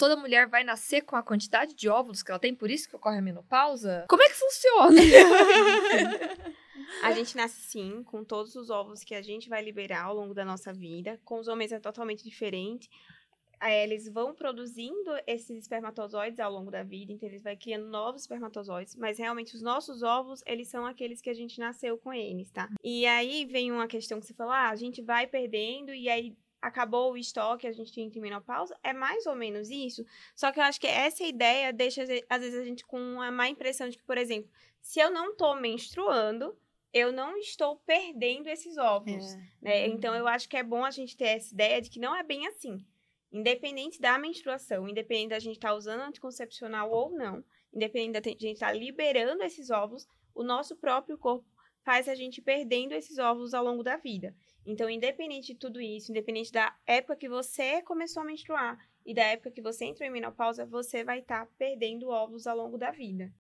toda mulher vai nascer com a quantidade de óvulos que ela tem, por isso que ocorre a menopausa? Como é que funciona? A gente nasce sim, com todos os ovos que a gente vai liberar ao longo da nossa vida. Com os homens é totalmente diferente. É, eles vão produzindo esses espermatozoides ao longo da vida, então eles vão criando novos espermatozoides, mas realmente os nossos ovos, eles são aqueles que a gente nasceu com eles, tá? E aí vem uma questão que você falou, ah, a gente vai perdendo e aí acabou o estoque, a gente entra em menopausa. É mais ou menos isso. Só que eu acho que essa ideia deixa, às vezes, a gente com uma má impressão de que, por exemplo, se eu não estou menstruando, eu não estou perdendo esses óvulos. É. Né? Uhum. Então, eu acho que é bom a gente ter essa ideia de que não é bem assim. Independente da menstruação, independente da gente estar tá usando anticoncepcional ou não, independente da gente estar tá liberando esses óvulos, o nosso próprio corpo faz a gente perdendo esses óvulos ao longo da vida. Então, independente de tudo isso, independente da época que você começou a menstruar e da época que você entrou em menopausa, você vai estar tá perdendo óvulos ao longo da vida.